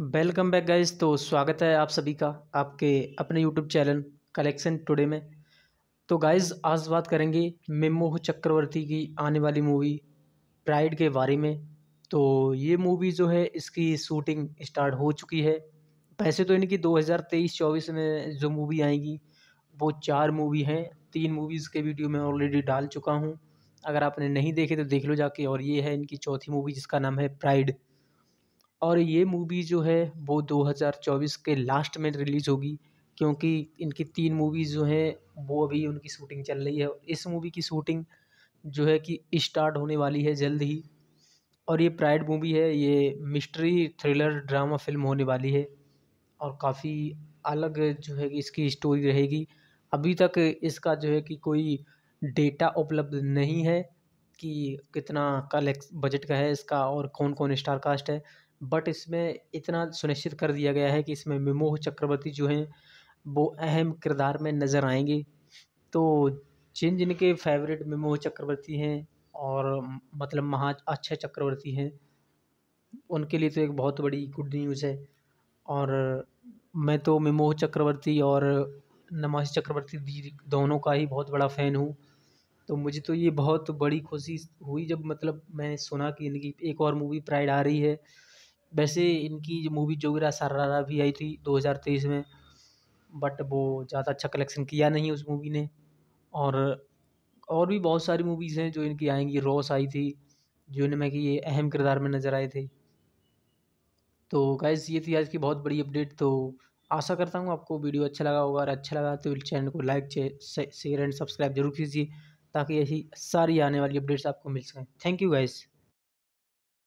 welcome back guys तो स्वागत है आप सभी का आपके अपने यूट्यूब चैनल कलेक्शन टुडे में तो गाइज आज बात करेंगे मेमोह चक्रवर्ती की आने वाली मूवी प्राइड के बारे में तो ये मूवी जो है इसकी शूटिंग स्टार्ट हो चुकी है वैसे तो इनकी 2023-24 में जो मूवी आएगी वो चार मूवी हैं तीन मूवीज़ के वीडियो मैं ऑलरेडी डाल चुका हूँ अगर आपने नहीं देखे तो देख लो जाके और ये है इनकी चौथी मूवी जिसका नाम है प्राइड और ये मूवी जो है वो दो हज़ार चौबीस के लास्ट में रिलीज़ होगी क्योंकि इनकी तीन मूवीज़ जो हैं वो अभी उनकी शूटिंग चल रही है इस मूवी की शूटिंग जो है कि स्टार्ट होने वाली है जल्द ही और ये प्राइड मूवी है ये मिस्ट्री थ्रिलर ड्रामा फिल्म होने वाली है और काफ़ी अलग जो है कि इसकी स्टोरी रहेगी अभी तक इसका जो है कि कोई डेटा उपलब्ध नहीं है कि कितना कलेक्स बजट का है इसका और कौन कौन स्टार कास्ट है बट इसमें इतना सुनिश्चित कर दिया गया है कि इसमें मिमोह चक्रवर्ती जो हैं वो अहम किरदार में नज़र आएंगे तो जिन जिनके फेवरेट मिमोह चक्रवर्ती हैं और मतलब महा अक्षय चक्रवर्ती हैं उनके लिए तो एक बहुत बड़ी गुड न्यूज़ है और मैं तो मिमोह चक्रवर्ती और नमाश चक्रवर्ती दोनों का ही बहुत बड़ा फ़ैन हूँ तो मुझे तो ये बहुत बड़ी खुशी हुई जब मतलब मैं सुना कि इनकी एक और मूवी प्राइड आ रही है वैसे इनकी जो मूवी जोगिरा सर्रारा भी आई थी 2023 में बट वो ज़्यादा अच्छा कलेक्शन किया नहीं उस मूवी ने और और भी बहुत सारी मूवीज़ हैं जो इनकी आएंगी रॉस आई थी जो इनमें कि ये अहम किरदार में नज़र आए थे तो गैस ये थी आज की बहुत बड़ी अपडेट तो आशा करता हूँ आपको वीडियो अच्छा लगा होगा और अच्छा लगा तो चैनल को लाइक शेयर एंड सब्सक्राइब जरूर कीजिए ताकि ऐसी सारी आने वाली अपडेट्स आपको मिल सकें थैंक यू गाइज़